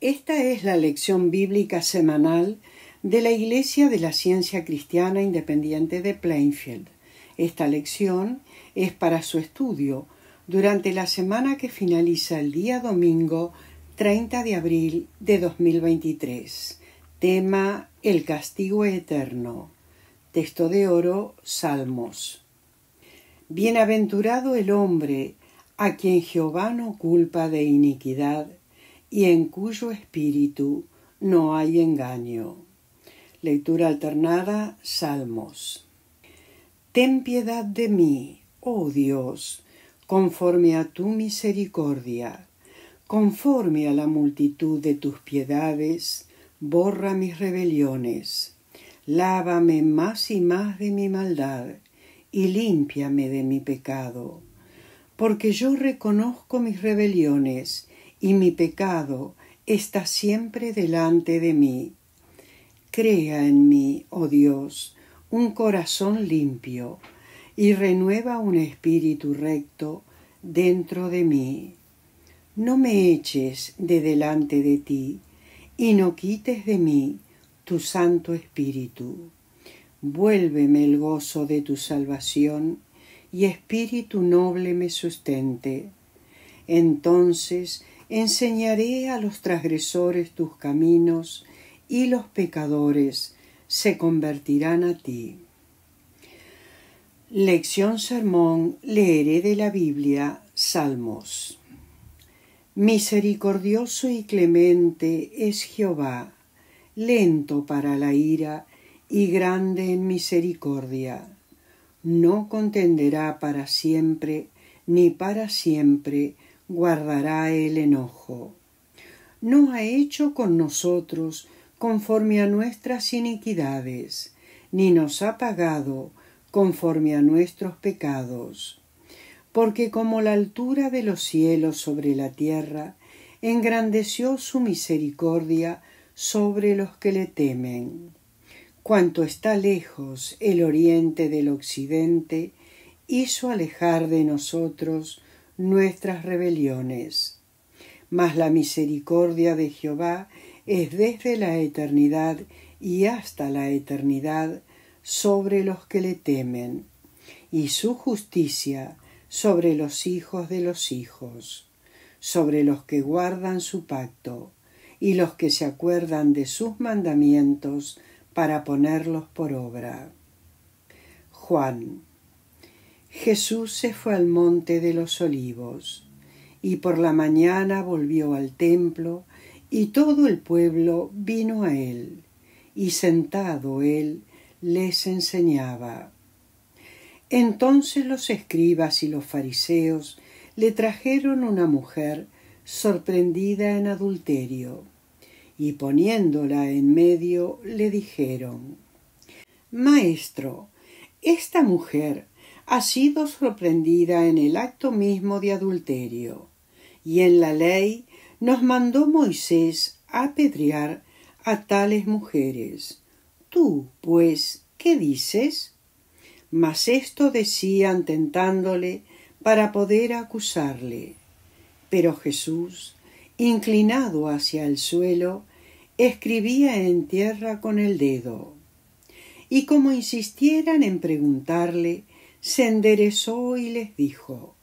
Esta es la lección bíblica semanal de la Iglesia de la Ciencia Cristiana Independiente de Plainfield. Esta lección es para su estudio durante la semana que finaliza el día domingo 30 de abril de 2023. Tema El castigo eterno. Texto de oro Salmos. Bienaventurado el hombre a quien Jehová no culpa de iniquidad y en cuyo espíritu no hay engaño. Lectura alternada Salmos. Ten piedad de mí, oh Dios, conforme a tu misericordia, conforme a la multitud de tus piedades, borra mis rebeliones, lávame más y más de mi maldad, y límpiame de mi pecado, porque yo reconozco mis rebeliones, y mi pecado está siempre delante de mí. Crea en mí, oh Dios, un corazón limpio y renueva un espíritu recto dentro de mí. No me eches de delante de ti y no quites de mí tu Santo Espíritu. Vuélveme el gozo de tu salvación y espíritu noble me sustente. Entonces Enseñaré a los transgresores tus caminos, y los pecadores se convertirán a ti. Lección Sermón leeré de la Biblia Salmos. Misericordioso y clemente es Jehová, lento para la ira y grande en misericordia. No contenderá para siempre, ni para siempre guardará el enojo. No ha hecho con nosotros conforme a nuestras iniquidades, ni nos ha pagado conforme a nuestros pecados. Porque como la altura de los cielos sobre la tierra, engrandeció su misericordia sobre los que le temen. Cuanto está lejos el oriente del occidente, hizo alejar de nosotros nuestras rebeliones. Mas la misericordia de Jehová es desde la eternidad y hasta la eternidad sobre los que le temen, y su justicia sobre los hijos de los hijos, sobre los que guardan su pacto, y los que se acuerdan de sus mandamientos para ponerlos por obra. Juan Jesús se fue al monte de los olivos y por la mañana volvió al templo y todo el pueblo vino a él y sentado él les enseñaba. Entonces los escribas y los fariseos le trajeron una mujer sorprendida en adulterio y poniéndola en medio le dijeron Maestro, esta mujer ha sido sorprendida en el acto mismo de adulterio, y en la ley nos mandó Moisés apedrear a tales mujeres. Tú, pues, ¿qué dices? Mas esto decían tentándole para poder acusarle. Pero Jesús, inclinado hacia el suelo, escribía en tierra con el dedo. Y como insistieran en preguntarle, se enderezó y les dijo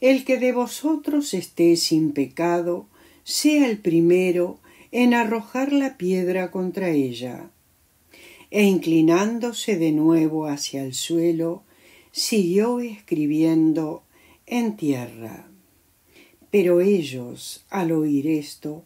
El que de vosotros esté sin pecado, sea el primero en arrojar la piedra contra ella. E inclinándose de nuevo hacia el suelo, siguió escribiendo en tierra. Pero ellos, al oír esto,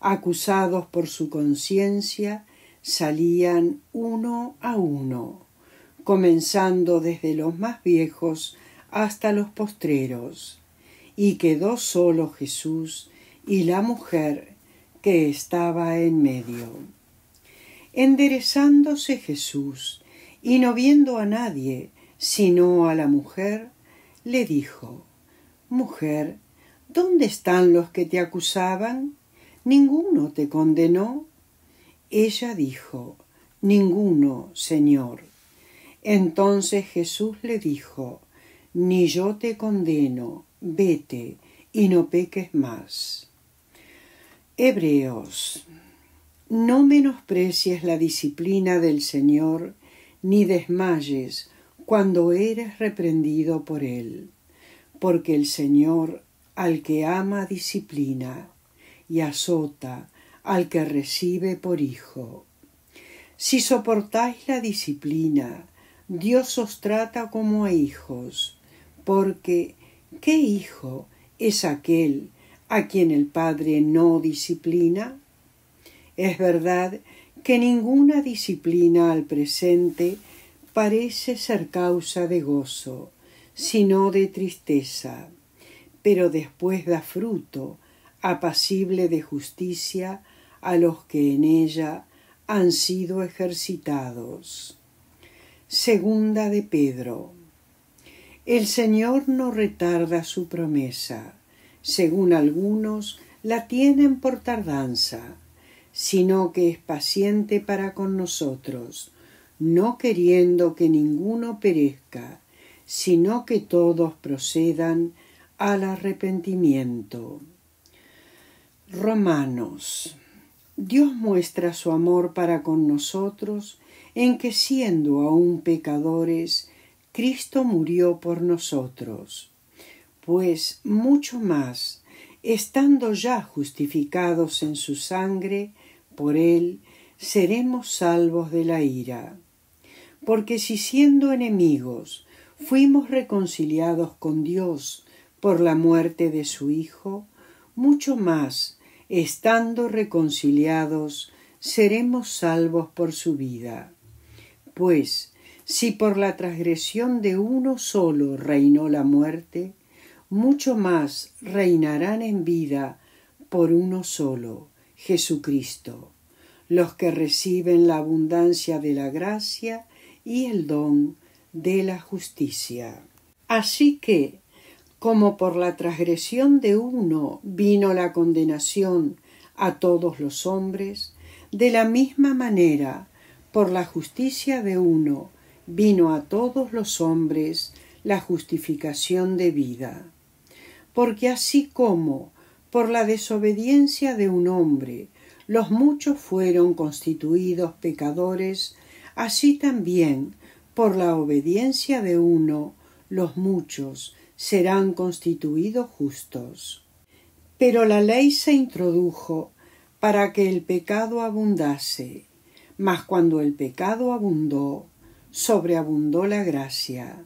acusados por su conciencia, salían uno a uno comenzando desde los más viejos hasta los postreros. Y quedó solo Jesús y la mujer que estaba en medio. Enderezándose Jesús, y no viendo a nadie, sino a la mujer, le dijo, Mujer, ¿dónde están los que te acusaban? ¿Ninguno te condenó? Ella dijo, Ninguno, Señor. Entonces Jesús le dijo, Ni yo te condeno, vete y no peques más. Hebreos, no menosprecies la disciplina del Señor, ni desmayes cuando eres reprendido por Él, porque el Señor al que ama disciplina y azota al que recibe por hijo. Si soportáis la disciplina, Dios os trata como a hijos, porque ¿qué hijo es aquel a quien el Padre no disciplina? Es verdad que ninguna disciplina al presente parece ser causa de gozo, sino de tristeza, pero después da fruto apacible de justicia a los que en ella han sido ejercitados. Segunda de Pedro. El Señor no retarda su promesa. Según algunos, la tienen por tardanza, sino que es paciente para con nosotros, no queriendo que ninguno perezca, sino que todos procedan al arrepentimiento. Romanos. Dios muestra su amor para con nosotros en que siendo aún pecadores, Cristo murió por nosotros. Pues mucho más, estando ya justificados en su sangre, por él seremos salvos de la ira. Porque si siendo enemigos fuimos reconciliados con Dios por la muerte de su Hijo, mucho más, estando reconciliados, seremos salvos por su vida pues, si por la transgresión de uno solo reinó la muerte, mucho más reinarán en vida por uno solo, Jesucristo, los que reciben la abundancia de la gracia y el don de la justicia. Así que, como por la transgresión de uno vino la condenación a todos los hombres, de la misma manera por la justicia de uno vino a todos los hombres la justificación de vida. Porque así como por la desobediencia de un hombre los muchos fueron constituidos pecadores, así también por la obediencia de uno los muchos serán constituidos justos. Pero la ley se introdujo para que el pecado abundase mas cuando el pecado abundó, sobreabundó la gracia,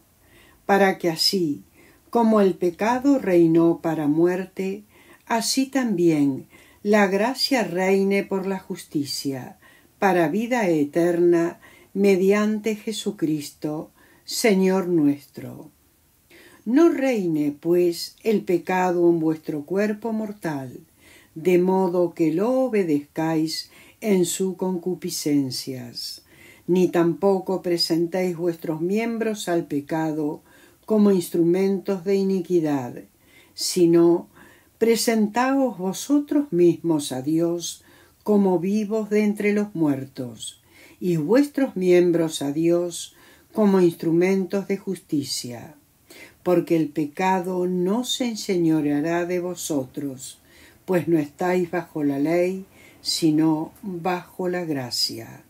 para que así, como el pecado reinó para muerte, así también la gracia reine por la justicia, para vida eterna, mediante Jesucristo, Señor nuestro. No reine, pues, el pecado en vuestro cuerpo mortal, de modo que lo obedezcáis en su concupiscencias, ni tampoco presentéis vuestros miembros al pecado como instrumentos de iniquidad, sino presentaos vosotros mismos a Dios como vivos de entre los muertos, y vuestros miembros a Dios como instrumentos de justicia, porque el pecado no se enseñoreará de vosotros, pues no estáis bajo la ley, sino bajo la gracia.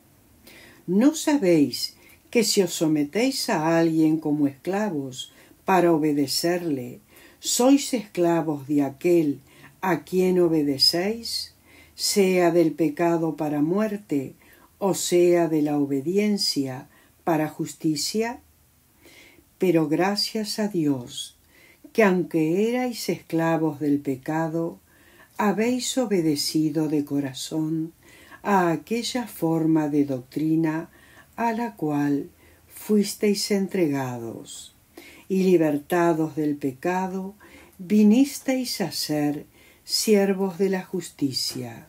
¿No sabéis que si os sometéis a alguien como esclavos para obedecerle, sois esclavos de aquel a quien obedecéis, sea del pecado para muerte, o sea de la obediencia para justicia? Pero gracias a Dios, que aunque erais esclavos del pecado, habéis obedecido de corazón a aquella forma de doctrina a la cual fuisteis entregados, y libertados del pecado, vinisteis a ser siervos de la justicia.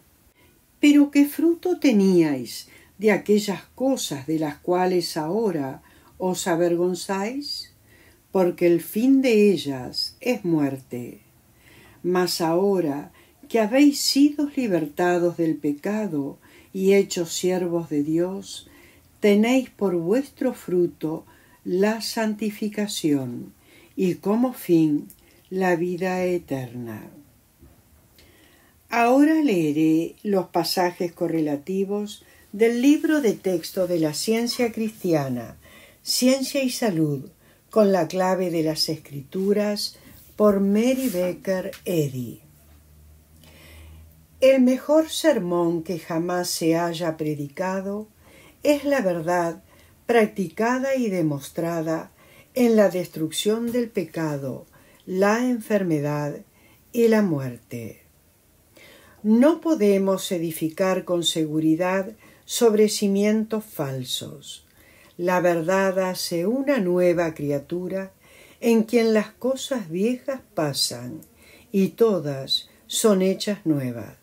Pero qué fruto teníais de aquellas cosas de las cuales ahora os avergonzáis, porque el fin de ellas es muerte. Mas ahora que habéis sido libertados del pecado y hechos siervos de Dios, tenéis por vuestro fruto la santificación y como fin la vida eterna. Ahora leeré los pasajes correlativos del libro de texto de la ciencia cristiana, Ciencia y Salud, con la clave de las Escrituras, por Mary Becker Eddy. El mejor sermón que jamás se haya predicado es la verdad practicada y demostrada en la destrucción del pecado, la enfermedad y la muerte. No podemos edificar con seguridad sobre cimientos falsos. La verdad hace una nueva criatura en quien las cosas viejas pasan y todas son hechas nuevas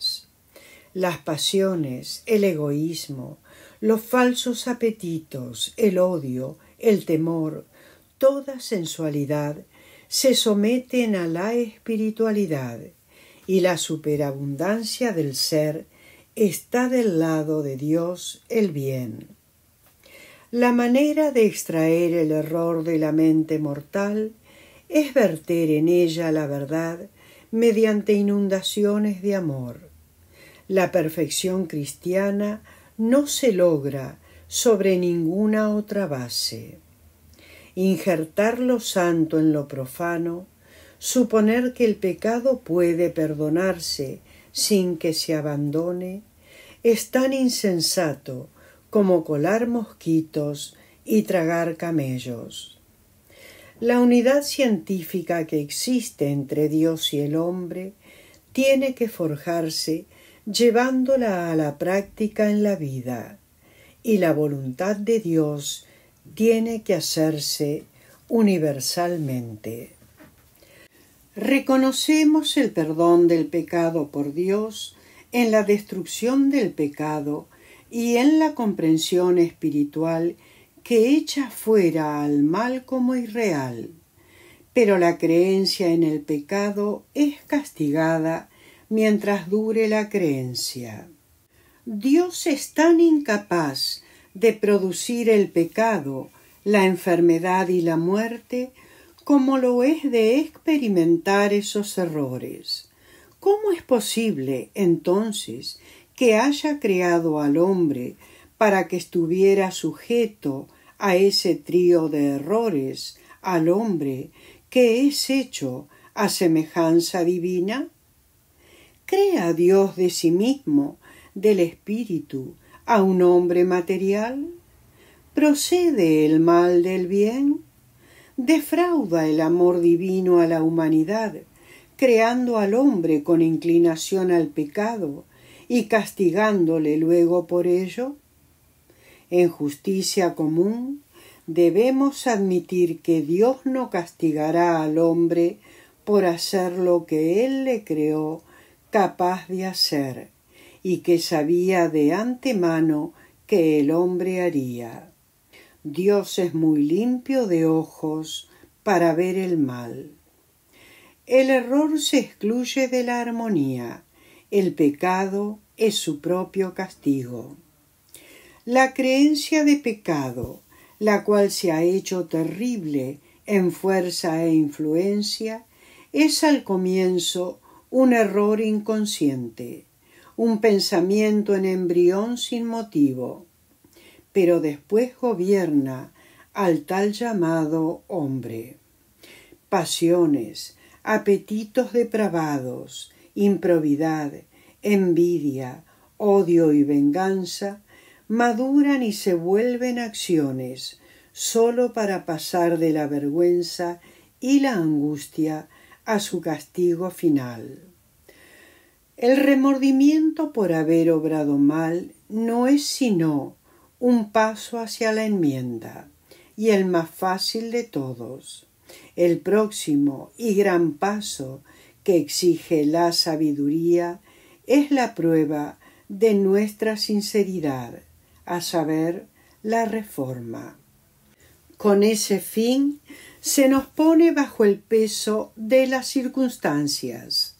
las pasiones, el egoísmo, los falsos apetitos, el odio, el temor, toda sensualidad se someten a la espiritualidad y la superabundancia del ser está del lado de Dios el bien. La manera de extraer el error de la mente mortal es verter en ella la verdad mediante inundaciones de amor. La perfección cristiana no se logra sobre ninguna otra base. Injertar lo santo en lo profano, suponer que el pecado puede perdonarse sin que se abandone, es tan insensato como colar mosquitos y tragar camellos. La unidad científica que existe entre Dios y el hombre tiene que forjarse llevándola a la práctica en la vida. Y la voluntad de Dios tiene que hacerse universalmente. Reconocemos el perdón del pecado por Dios en la destrucción del pecado y en la comprensión espiritual que echa fuera al mal como irreal. Pero la creencia en el pecado es castigada mientras dure la creencia. Dios es tan incapaz de producir el pecado, la enfermedad y la muerte como lo es de experimentar esos errores. ¿Cómo es posible, entonces, que haya creado al hombre para que estuviera sujeto a ese trío de errores, al hombre que es hecho a semejanza divina? ¿Crea Dios de sí mismo, del espíritu, a un hombre material? ¿Procede el mal del bien? ¿Defrauda el amor divino a la humanidad, creando al hombre con inclinación al pecado y castigándole luego por ello? En justicia común debemos admitir que Dios no castigará al hombre por hacer lo que Él le creó capaz de hacer y que sabía de antemano que el hombre haría. Dios es muy limpio de ojos para ver el mal. El error se excluye de la armonía, el pecado es su propio castigo. La creencia de pecado, la cual se ha hecho terrible en fuerza e influencia, es al comienzo un error inconsciente, un pensamiento en embrión sin motivo, pero después gobierna al tal llamado hombre. Pasiones, apetitos depravados, improvidad, envidia, odio y venganza maduran y se vuelven acciones, sólo para pasar de la vergüenza y la angustia a su castigo final. El remordimiento por haber obrado mal no es sino un paso hacia la enmienda, y el más fácil de todos, el próximo y gran paso que exige la sabiduría es la prueba de nuestra sinceridad, a saber, la reforma. Con ese fin, se nos pone bajo el peso de las circunstancias.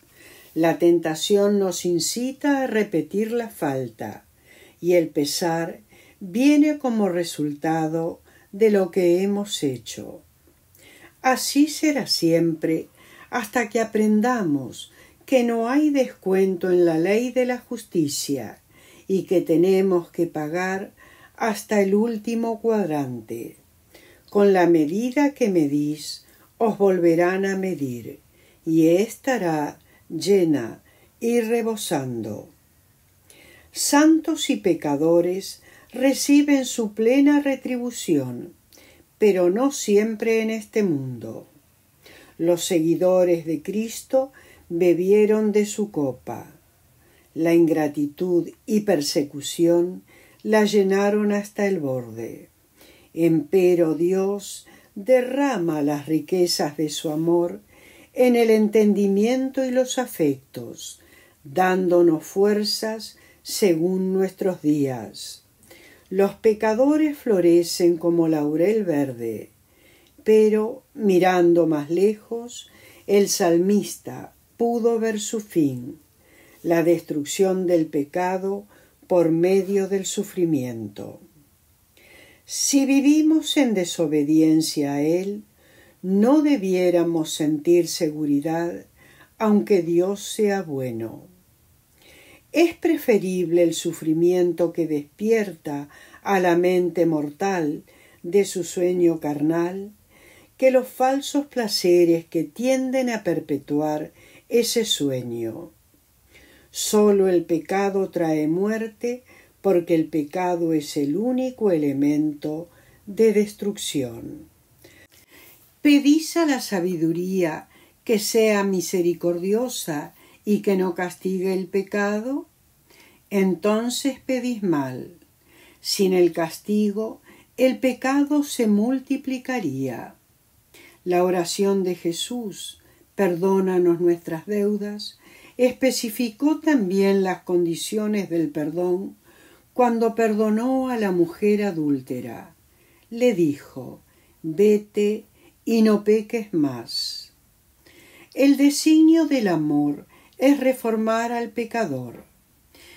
La tentación nos incita a repetir la falta y el pesar viene como resultado de lo que hemos hecho. Así será siempre hasta que aprendamos que no hay descuento en la ley de la justicia y que tenemos que pagar hasta el último cuadrante. Con la medida que medís, os volverán a medir, y estará llena y rebosando. Santos y pecadores reciben su plena retribución, pero no siempre en este mundo. Los seguidores de Cristo bebieron de su copa. La ingratitud y persecución la llenaron hasta el borde. Empero Dios derrama las riquezas de su amor en el entendimiento y los afectos, dándonos fuerzas según nuestros días. Los pecadores florecen como laurel verde, pero mirando más lejos, el salmista pudo ver su fin, la destrucción del pecado por medio del sufrimiento. Si vivimos en desobediencia a Él, no debiéramos sentir seguridad aunque Dios sea bueno. Es preferible el sufrimiento que despierta a la mente mortal de su sueño carnal que los falsos placeres que tienden a perpetuar ese sueño. Sólo el pecado trae muerte porque el pecado es el único elemento de destrucción. Pedís a la sabiduría que sea misericordiosa y que no castigue el pecado? Entonces pedís mal. Sin el castigo, el pecado se multiplicaría. La oración de Jesús, perdónanos nuestras deudas, especificó también las condiciones del perdón cuando perdonó a la mujer adúltera. Le dijo, vete y no peques más. El designio del amor es reformar al pecador.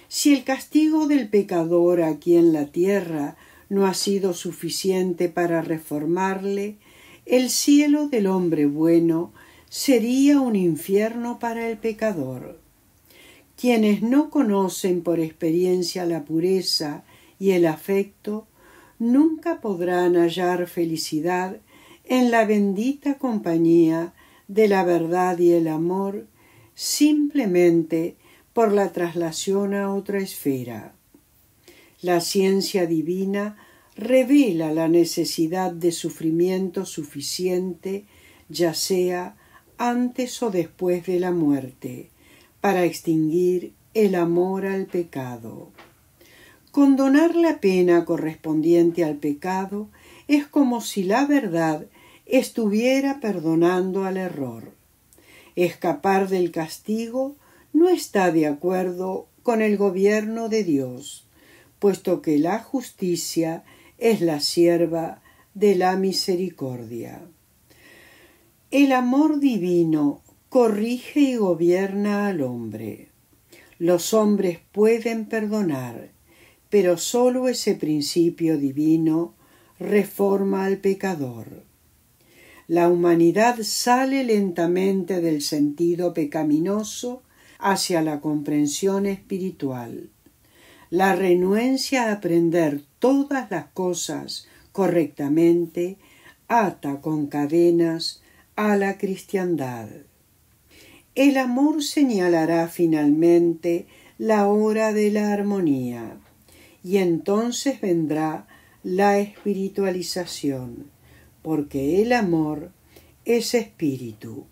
Si el castigo del pecador aquí en la tierra no ha sido suficiente para reformarle, el cielo del hombre bueno sería un infierno para el pecador. Quienes no conocen por experiencia la pureza y el afecto, nunca podrán hallar felicidad en la bendita compañía de la verdad y el amor simplemente por la traslación a otra esfera. La ciencia divina revela la necesidad de sufrimiento suficiente, ya sea antes o después de la muerte, para extinguir el amor al pecado. Condonar la pena correspondiente al pecado es como si la verdad estuviera perdonando al error. Escapar del castigo no está de acuerdo con el gobierno de Dios, puesto que la justicia es la sierva de la misericordia. El amor divino corrige y gobierna al hombre. Los hombres pueden perdonar, pero sólo ese principio divino reforma al pecador. La humanidad sale lentamente del sentido pecaminoso hacia la comprensión espiritual. La renuencia a aprender todas las cosas correctamente ata con cadenas a la cristiandad el amor señalará finalmente la hora de la armonía y entonces vendrá la espiritualización, porque el amor es espíritu.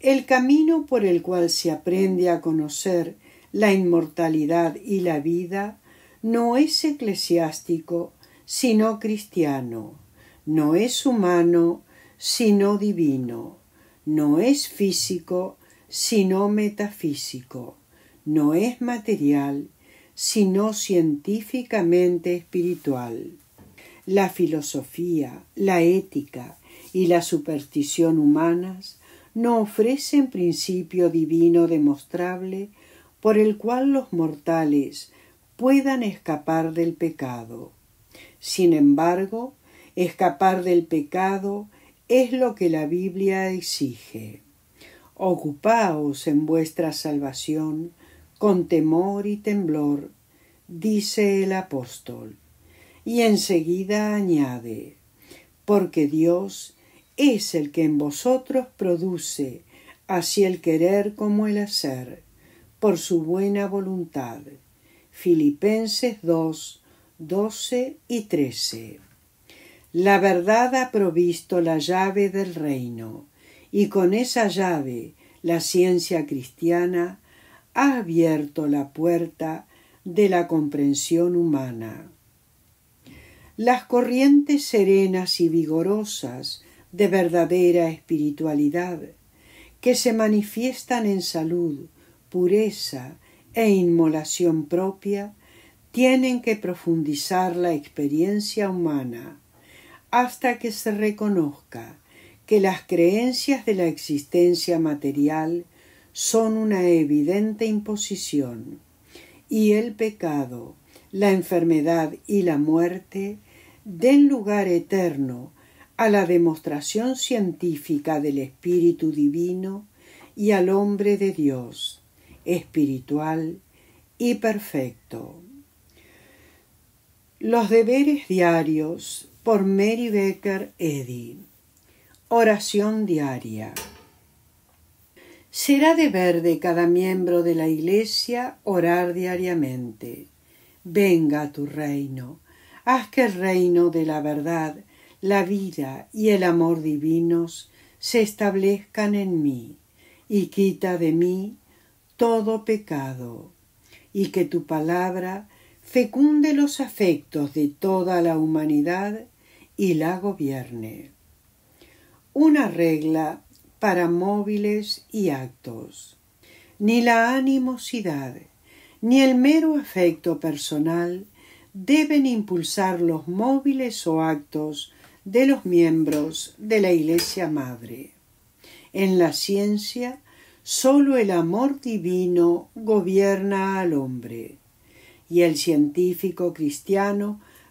El camino por el cual se aprende a conocer la inmortalidad y la vida no es eclesiástico, sino cristiano, no es humano, sino divino no es físico, sino metafísico, no es material, sino científicamente espiritual. La filosofía, la ética y la superstición humanas no ofrecen principio divino demostrable por el cual los mortales puedan escapar del pecado. Sin embargo, escapar del pecado es lo que la Biblia exige. Ocupaos en vuestra salvación con temor y temblor, dice el apóstol. Y enseguida añade, porque Dios es el que en vosotros produce así el querer como el hacer, por su buena voluntad. Filipenses 2, 12 y 13. La verdad ha provisto la llave del reino, y con esa llave la ciencia cristiana ha abierto la puerta de la comprensión humana. Las corrientes serenas y vigorosas de verdadera espiritualidad, que se manifiestan en salud, pureza e inmolación propia, tienen que profundizar la experiencia humana hasta que se reconozca que las creencias de la existencia material son una evidente imposición y el pecado, la enfermedad y la muerte den lugar eterno a la demostración científica del Espíritu Divino y al hombre de Dios, espiritual y perfecto. Los deberes diarios por Mary Becker Eddy. Oración diaria. Será deber de cada miembro de la Iglesia orar diariamente. Venga a tu reino. Haz que el reino de la verdad, la vida y el amor divinos se establezcan en mí y quita de mí todo pecado, y que tu palabra fecunde los afectos de toda la humanidad y la gobierne. Una regla para móviles y actos. Ni la animosidad ni el mero afecto personal deben impulsar los móviles o actos de los miembros de la Iglesia Madre. En la ciencia, sólo el amor divino gobierna al hombre, y el científico cristiano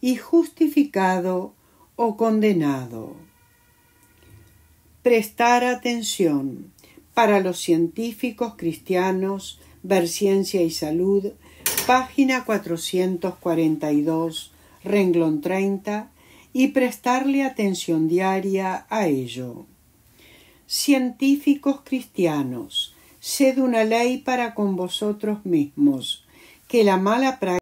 y justificado o condenado. Prestar atención. Para los científicos cristianos, Ver Ciencia y Salud, página 442, renglón 30, y prestarle atención diaria a ello. Científicos cristianos, sed una ley para con vosotros mismos, que la mala práctica